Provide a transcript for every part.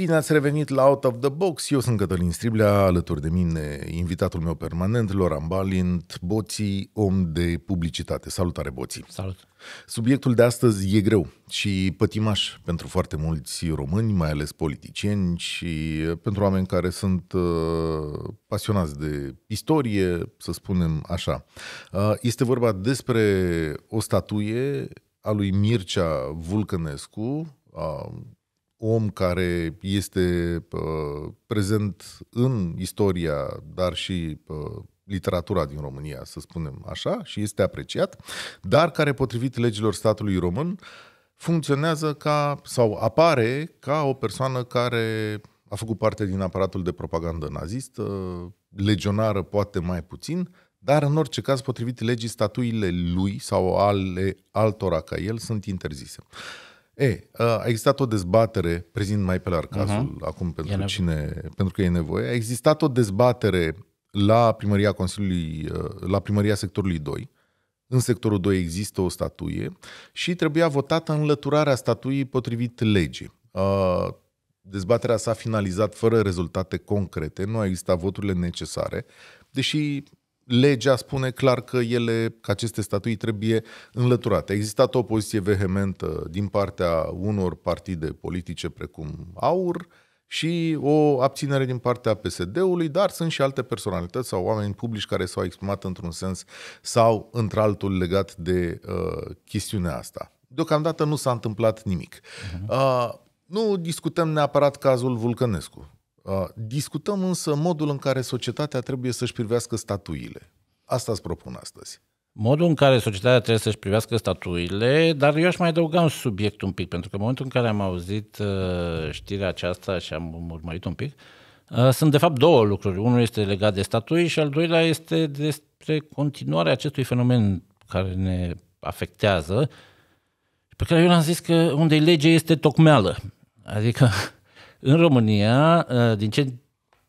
Bine ați revenit la Out of the Box. Eu sunt Cătălin Striblea, alături de mine invitatul meu permanent, Loran Balint, Boții, om de publicitate. Salutare, Boții! Salut! Subiectul de astăzi e greu și pătimaș pentru foarte mulți români, mai ales politicieni și pentru oameni care sunt uh, pasionați de istorie, să spunem așa. Uh, este vorba despre o statuie a lui Mircea Vulcănescu, uh, om care este uh, prezent în istoria, dar și uh, literatura din România, să spunem așa, și este apreciat, dar care, potrivit legilor statului român, funcționează ca, sau apare ca o persoană care a făcut parte din aparatul de propagandă nazistă, legionară poate mai puțin, dar în orice caz, potrivit legii, statuile lui sau ale altora ca el sunt interzise. Uh, E, a existat o dezbatere, prezint mai pe la mhm. cazul uh-huh. acum pentru e cine, nevoie. pentru că e nevoie, a existat o dezbatere la primăria Consiliului, la primăria sectorului 2. În sectorul 2 există o statuie și trebuia votată înlăturarea statuii potrivit legii. Dezbaterea s-a finalizat fără rezultate concrete, nu au existat voturile necesare, deși legea spune clar că ele, că aceste statui trebuie înlăturate. A existat o opoziție vehementă din partea unor partide politice precum AUR și o abținere din partea PSD-ului, dar sunt și alte personalități sau oameni publici care s-au exprimat într-un sens sau într-altul legat de uh, chestiunea asta. Deocamdată nu s-a întâmplat nimic. Uh-huh. Uh, nu discutăm neapărat cazul Vulcănescu Uh, discutăm însă modul în care societatea trebuie să-și privească statuile. Asta îți propun astăzi. Modul în care societatea trebuie să-și privească statuile, dar eu aș mai adăuga un subiect un pic, pentru că în momentul în care am auzit uh, știrea aceasta și am urmărit un pic, uh, sunt de fapt două lucruri. Unul este legat de statui și al doilea este despre continuarea acestui fenomen care ne afectează, pe care eu l-am zis că unde e lege este tocmeală. Adică În România, uh, din ce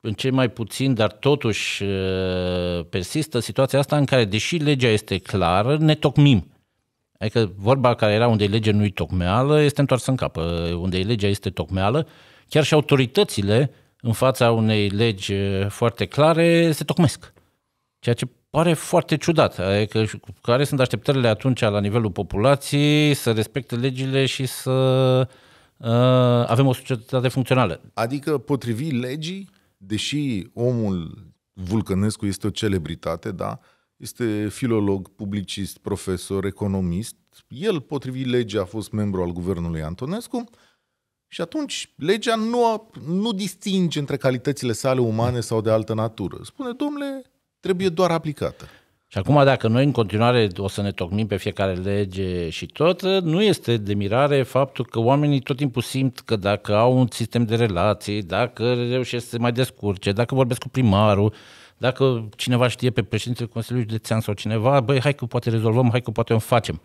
în ce mai puțin, dar totuși uh, persistă situația asta în care, deși legea este clară, ne tocmim. Adică vorba care era unde legea nu-i tocmeală este întoarsă în cap. Uh, unde legea este tocmeală, chiar și autoritățile în fața unei legi foarte clare se tocmesc. Ceea ce pare foarte ciudat. Adică care sunt așteptările atunci la nivelul populației să respecte legile și să Uh, avem o societate funcțională. Adică, potrivit legii, deși omul Vulcănescu este o celebritate, da? Este filolog, publicist, profesor, economist. El, potrivit legii, a fost membru al guvernului Antonescu și atunci legea nu, a, nu distinge între calitățile sale umane sau de altă natură. Spune, domnule, trebuie doar aplicată. Și acum, dacă noi în continuare o să ne tocmim pe fiecare lege și tot, nu este de mirare faptul că oamenii tot timpul simt că dacă au un sistem de relații, dacă reușesc să se mai descurce, dacă vorbesc cu primarul, dacă cineva știe pe președintele Consiliului Județean sau cineva, băi, hai că poate rezolvăm, hai că poate o facem.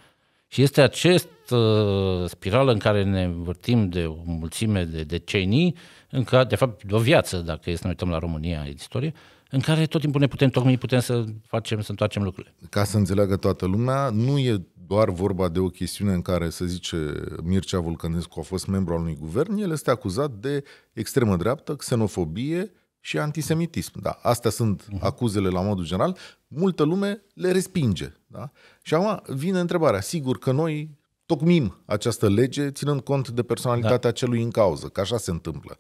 Și este acest uh, spirală în care ne învârtim de o mulțime de decenii, în care, de fapt, de o viață, dacă este, să ne uităm la România, istorie, uh, în care tot timpul ne putem tocmi, putem să facem, să întoarcem lucrurile. Ca să înțeleagă toată lumea, nu e doar vorba de o chestiune în care, să zice, Mircea Vulcănescu a fost membru al unui guvern, el este acuzat de extremă dreaptă, xenofobie și antisemitism. Da, astea sunt mhm. acuzele la modul general. Multă lume le respinge. Da? Și acum vine întrebarea. Sigur că noi tocmim această lege ținând cont de personalitatea da. celui în cauză, că așa se întâmplă.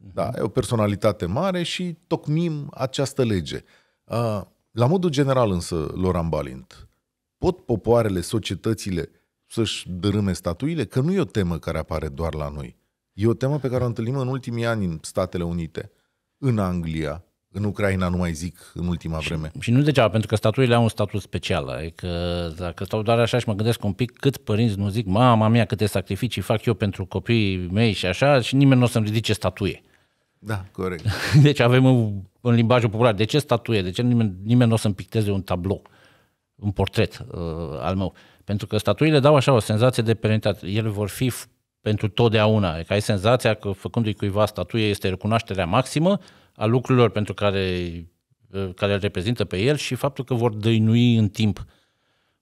Mhm. Da, e o personalitate mare și tocmim această lege. La modul general însă, Loran Balint, pot popoarele, societățile să-și dărâme statuile? Că nu e o temă care apare doar la noi. E o temă pe care o întâlnim în ultimii ani în Statele Unite, în Anglia, în Ucraina, nu mai zic, în ultima și, vreme. Și nu degeaba, pentru că statuile au un statut special. Adică dacă stau doar așa și mă gândesc un pic cât părinți nu zic, mama mea, câte sacrificii fac eu pentru copiii mei și așa, și nimeni nu o să-mi ridice statuie. Da, corect. Deci avem în, în limbajul popular, de ce statuie? De ce nimeni, nimeni nu o să-mi picteze un tablou, un portret uh, al meu? Pentru că statuile dau așa o senzație de perenitate. Ele vor fi pentru totdeauna. Că ai senzația că făcându-i cuiva statuie este recunoașterea maximă a lucrurilor pentru care, uh, care îl reprezintă pe el și faptul că vor dăinui în timp.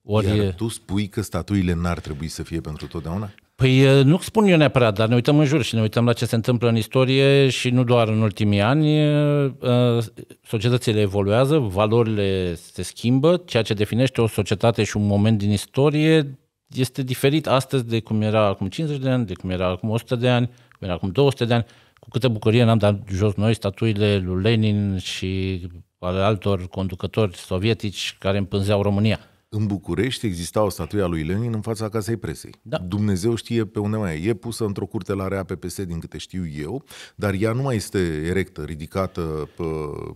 Ori... Iar tu spui că statuile n-ar trebui să fie pentru totdeauna? Păi nu spun eu neapărat, dar ne uităm în jur și ne uităm la ce se întâmplă în istorie și nu doar în ultimii ani. Societățile evoluează, valorile se schimbă, ceea ce definește o societate și un moment din istorie este diferit astăzi de cum era acum 50 de ani, de cum era acum 100 de ani, cum era acum 200 de ani. Cu câtă bucurie n-am dat jos noi statuile lui Lenin și ale altor conducători sovietici care împânzeau România. În București exista o statuie a lui Lenin în fața casei presei. Da. Dumnezeu știe pe unde mai e. E pusă într-o curte la rea PPS, din câte știu eu, dar ea nu mai este erectă, ridicată. Pe...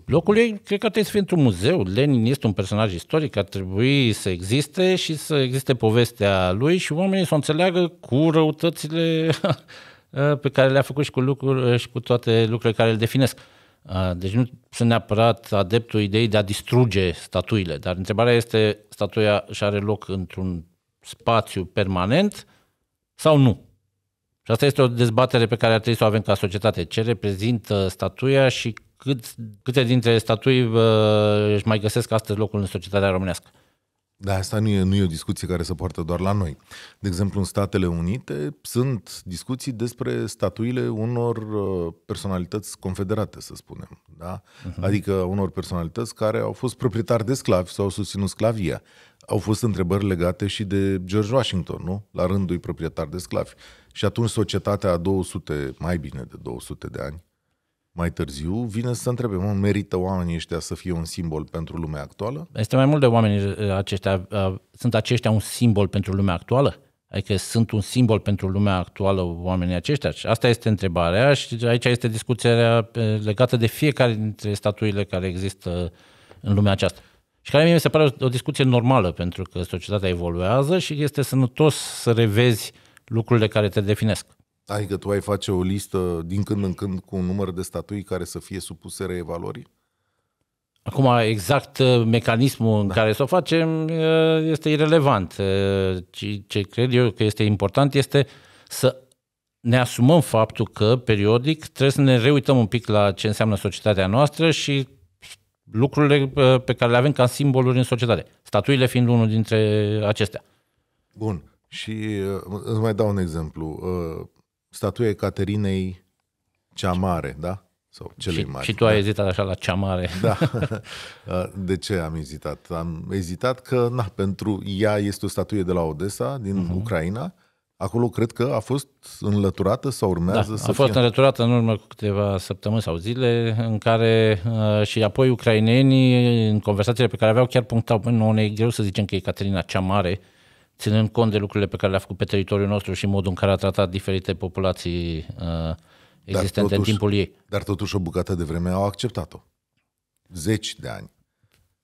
Locul ei, cred că trebuie să fie într-un muzeu. Lenin este un personaj istoric, ar trebui să existe și să existe povestea lui și oamenii să o înțeleagă cu răutățile pe care le-a făcut și cu, lucruri, și cu toate lucrurile care îl definesc. Deci nu sunt neapărat adeptul ideii de a distruge statuile, dar întrebarea este, statuia și are loc într-un spațiu permanent sau nu? Și asta este o dezbatere pe care ar trebui să o avem ca societate. Ce reprezintă statuia și cât, câte dintre statui uh, își mai găsesc astăzi locul în societatea românească? Dar asta nu e, nu e o discuție care se poartă doar la noi. De exemplu, în Statele Unite sunt discuții despre statuile unor uh, personalități confederate, să spunem. Da? Uh-huh. Adică unor personalități care au fost proprietari de sclavi sau au susținut sclavia. Au fost întrebări legate și de George Washington, nu? La rândul ei proprietar de sclavi. Și atunci societatea a 200, mai bine de 200 de ani, mai târziu, vine să întrebe, mă, merită oamenii ăștia să fie un simbol pentru lumea actuală? Este mai mult de oameni uh, aceștia, uh, sunt aceștia un simbol pentru lumea actuală? Adică sunt un simbol pentru lumea actuală oamenii aceștia? Asta este întrebarea și aici este discuția uh, legată de fiecare dintre statuile care există în lumea aceasta. Și care mie mi se pare o discuție normală, pentru că societatea evoluează și este sănătos să revezi lucrurile care te definesc. Adică tu ai face o listă din când în când cu un număr de statui care să fie supuse reevaluării? Acum, exact uh, mecanismul da. care să o facem uh, este irrelevant. Uh, ce, ce cred eu că este important este să ne asumăm faptul că periodic trebuie să ne reuităm un pic la ce înseamnă societatea noastră și lucrurile pe care le avem ca simboluri în societate. Statuile fiind unul dintre acestea. Bun. Și îți mai dau un exemplu statuie Caterinei cea mare, da? Sau cele și, mari. Și tu da? ai ezitat așa la cea mare. Da. De ce am ezitat? Am ezitat că, na, pentru ea este o statuie de la Odessa, din uh-huh. Ucraina. Acolo cred că a fost înlăturată sau urmează da, să A fost fie... înlăturată în urmă cu câteva săptămâni sau zile, în care și apoi ucrainenii, în conversațiile pe care aveau, chiar punctau, nu ne e greu să zicem că e Caterina cea mare, uh, ținând cont de lucrurile pe care le-a făcut pe teritoriul nostru și modul în care a tratat diferite populații uh, existente totuși, în timpul ei. Dar totuși o bucată de vreme au acceptat-o. Zeci de ani.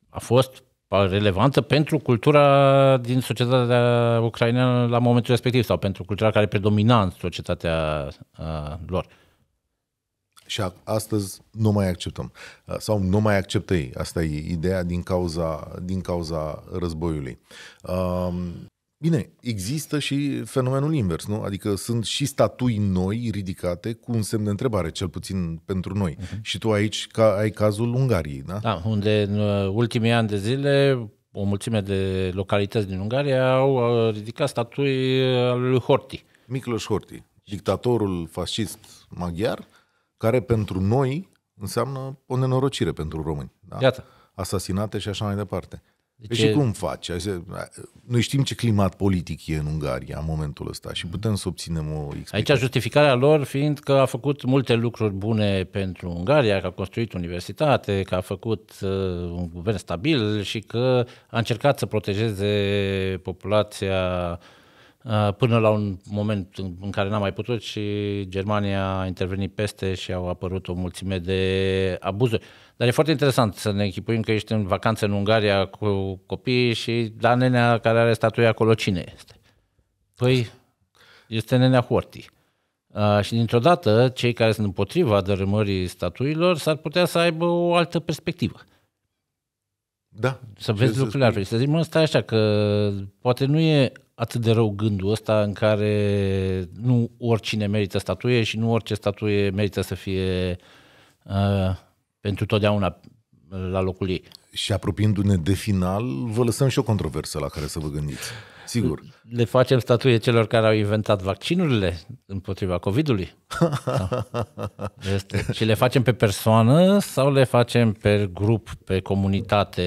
A fost relevantă pentru cultura din societatea ucraineană la momentul respectiv sau pentru cultura care predomina în societatea uh, lor. Și astăzi nu mai acceptăm. Uh, sau nu mai acceptă ei. Asta e ideea din cauza, din cauza războiului. Um, Bine, există și fenomenul invers, nu? Adică sunt și statui noi ridicate cu un semn de întrebare, cel puțin pentru noi. Uh-huh. Și tu aici ca, ai cazul Ungariei, da? Da, unde în uh, ultimii ani de zile o mulțime de localități din Ungaria au uh, ridicat statui uh, al lui Horti. Miklos Horti, dictatorul fascist maghiar, care pentru noi înseamnă o nenorocire pentru români. Da? Iată. Asasinate și așa mai departe. Deci păi și cum faci? Noi știm ce climat politic e în Ungaria în momentul ăsta și putem să obținem o explicație. Aici justificarea lor fiind că a făcut multe lucruri bune pentru Ungaria, că a construit universitate, că a făcut uh, un guvern stabil și că a încercat să protejeze populația Uh, până la un moment în care n-a mai putut și Germania a intervenit peste și au apărut o mulțime de abuzuri. Dar e foarte interesant să ne echipuim că ești în vacanță în Ungaria cu copii și da, nenea care are statuia acolo cine este? Păi este nenea Horti. Uh, și dintr-o dată, cei care sunt împotriva dărâmării statuilor s-ar putea să aibă o altă perspectivă. Da. Să vezi lucrurile altfel. Să zic, mă, stai așa, că poate nu e atât de rău gândul ăsta în care nu oricine merită statuie și nu orice statuie merită să fie uh, pentru totdeauna la locul ei. Și apropiindu-ne de final, vă lăsăm și o controversă la care să vă gândiți. Sigur. Le facem statuie celor care au inventat vaccinurile împotriva COVID-ului. este. Și le facem pe persoană sau le facem pe grup, pe comunitate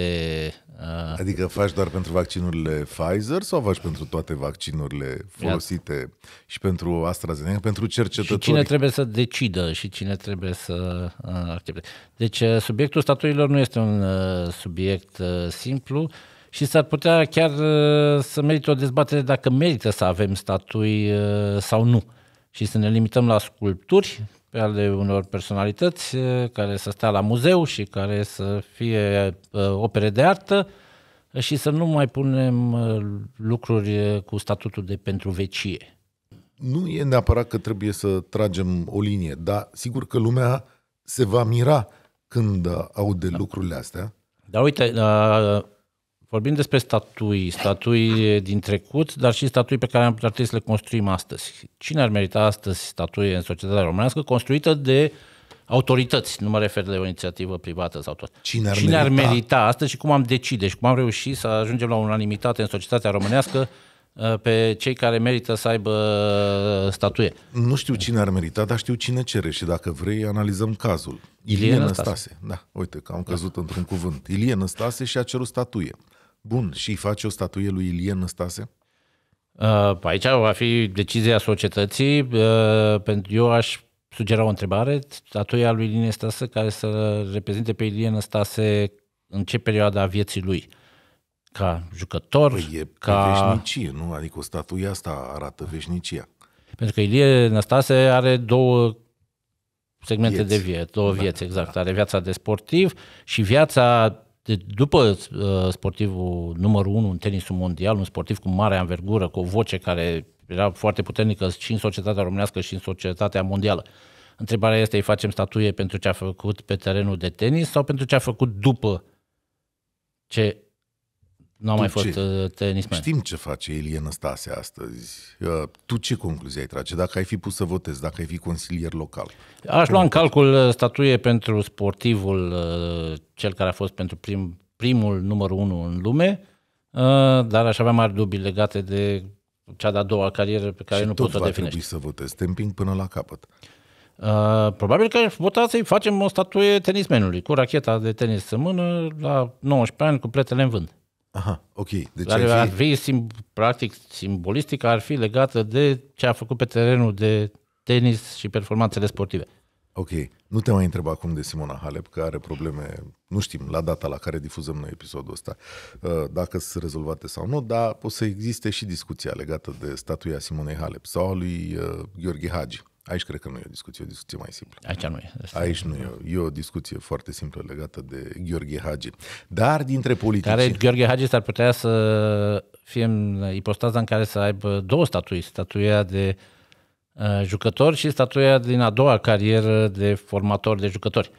Uh. Adică faci doar pentru vaccinurile Pfizer sau faci pentru toate vaccinurile folosite Iată. și pentru AstraZeneca, pentru cercetători? Și cine trebuie să decidă și cine trebuie să uh, accepte. Deci uh, subiectul statuilor nu este un subiect simplu și s-ar putea chiar să merită o dezbatere dacă merită să avem statui sau nu și să ne limităm la sculpturi pe ale unor personalități eh, care să stea la muzeu și care să fie eh, opere de artă eh, și să nu mai punem lucruri cu statutul de pentru vecie. Nu e neapărat că trebuie să tragem o linie, dar sigur că lumea se va mira când aude da. lucrurile astea. Dar uite, Vorbim despre statui, statui din trecut, dar și statui pe care ar trebui să le construim astăzi. Cine ar merita astăzi statuie în societatea românească construită de autorități, nu mă refer de o inițiativă privată sau tot. Cine ar, Cine merita? ar merita astăzi și cum am decide și cum am reușit să ajungem la unanimitate în societatea românească uh, pe cei care merită să aibă statuie. Nu știu cine ar merita, dar știu cine cere și dacă vrei analizăm cazul. Ilie Năstase. Da, uite că am căzut da. într-un cuvânt. Ilie Năstase și-a cerut statuie. Bun, și îi face o statuie lui Ilie Năstase? Uh, păi aici va fi decizia societății. Uh, pentru eu aș sugera o întrebare. Statuia lui Ilie Năstase care să reprezinte pe Ilie Năstase în ce perioadă a vieții lui? Ca jucător? Păi e ca... veșnicie, nu? Adică o statuie asta arată veșnicia. Pentru că Ilie Năstase are două segmente vieți. de vieți, două da. vieți, exact. Da. Are viața de sportiv și viața de, deci, după uh, sportivul numărul unu în tenisul mondial, un sportiv cu mare anvergură, cu o voce care era foarte puternică și în societatea românească și în societatea mondială. Întrebarea este, îi facem statuie pentru ce a făcut pe terenul de tenis sau pentru ce a făcut după ce nu a mai fost uh, tenismen. Știm ce face Ilie Năstase astăzi. Uh, tu ce concluzie ai trage? Dacă ai fi pus să votezi, dacă ai fi consilier local? Aș lua în calcul uh, statuie pentru sportivul, cel care a fost pentru prim, primul numărul unu în lume, dar aș avea mari dubii legate de cea de-a doua carieră pe care și nu pot să o definești. Și tot să votezi. Te împing până la capăt. Uh, probabil că aș vota să-i facem o statuie tenismenului, cu racheta de tenis în mână, la 19 ani, cu pletele în vânt. Aha, ok. Deci care ar fi, ar fi sim- practic simbolistică, ar fi legată de ce a făcut pe terenul de tenis și performanțele sportive. Ok, nu te mai întreb acum de Simona Halep, că are probleme, nu știm la data la care difuzăm noi episodul ăsta, uh, dacă sunt rezolvate sau nu, dar o să existe și discuția legată de statuia Simonei Halep sau a lui uh, Gheorghe Hagi, Aici cred că nu e o discuție, o discuție mai simplă. Aici nu e. Asta Aici nu e. E o discuție foarte simplă legată de Gheorghe Hagi. Dar dintre politicieni... Care Gheorghe Hagi s-ar putea să fie în ipostaza în care să aibă două statui. Statuia de uh, jucător și statuia din a doua carieră de formator de jucători.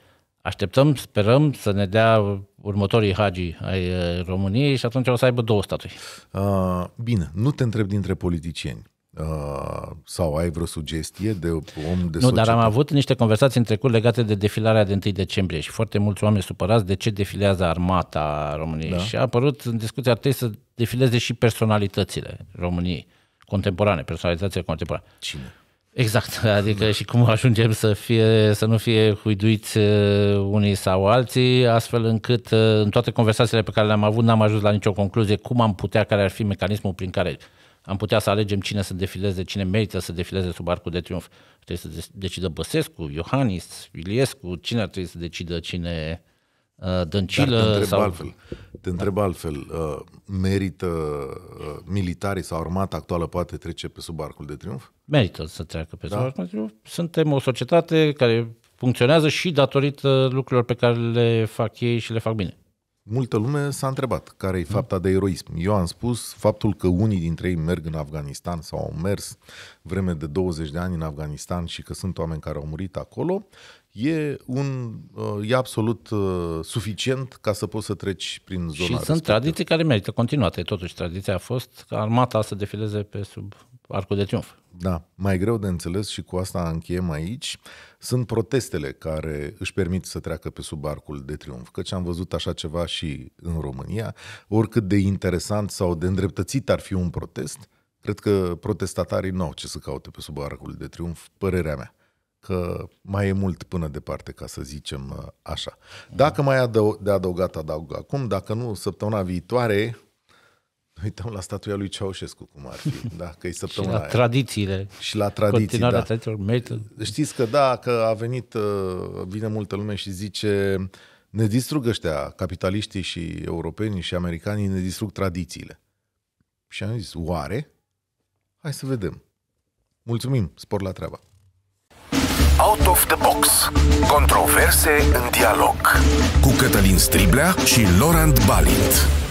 Așteptăm, sperăm să ne dea următorii hagi ai uh, României și atunci o să aibă două statui. Uh, bine, nu te întreb dintre politicieni Uh, sau ai vreo sugestie de om de Nu, societate? dar am avut niște conversații în trecut legate de defilarea de 1 decembrie și foarte mulți oameni supărați de ce defilează armata României da. și a apărut în discuția trebuie să defileze și personalitățile României contemporane, personalitățile contemporane. Cine? Exact, adică da. și cum ajungem să, fie, să nu fie huiduiți uh, unii sau alții, astfel încât uh, în toate conversațiile pe care le-am avut n-am ajuns la nicio concluzie cum am putea, care ar fi mecanismul prin care am putea să alegem cine să defileze, cine merită să defileze sub arcul de triumf? Trebuie să decidă Băsescu, Iohannis, Iliescu, cine ar trebui să decidă cine uh, Dăncilă? Dar te întreb sau... altfel, te întreb altfel uh, merită uh, militarii sau armata actuală poate trece pe sub arcul de triumf? Merită să treacă pe da. sub arcul de triumf. Suntem o societate care funcționează și datorită lucrurilor pe care le fac ei și le fac bine multă lume s-a întrebat care e da. fapta de eroism. Eu am spus faptul că unii dintre ei merg în Afganistan sau au mers vreme de 20 de ani în Afganistan și că sunt oameni care au murit acolo, e, un, uh, e absolut uh, suficient ca să poți să treci prin zona Și respectivă. sunt tradiții care merită continuate. Totuși, tradiția a fost ca armata să defileze pe sub arcul de triumf. Da, mai greu de înțeles și cu asta încheiem aici, sunt protestele care își permit să treacă pe sub arcul de triumf, căci am văzut așa ceva și în România. Oricât de interesant sau de îndreptățit ar fi un protest, cred că protestatarii nu au ce să caute pe sub arcul de triumf, părerea mea că mai e mult până departe, ca să zicem uh, așa. Dacă mai e de adăugat, adaug acum, dacă nu, săptămâna viitoare uităm la statuia lui Ceaușescu, cum ar fi, da, că e săptămâna Și la aia. tradițiile. Și la tradiții, da. tradițiilor, metal. Știți că da, că a venit, uh, vine multă lume și zice, ne distrug ăștia, capitaliștii și europenii și americanii, ne distrug tradițiile. Și am zis, oare? Hai să vedem. Mulțumim, spor la treaba. Out of the Box. Controverse în dialog. Cu Cătălin Striblea și Laurent Balint.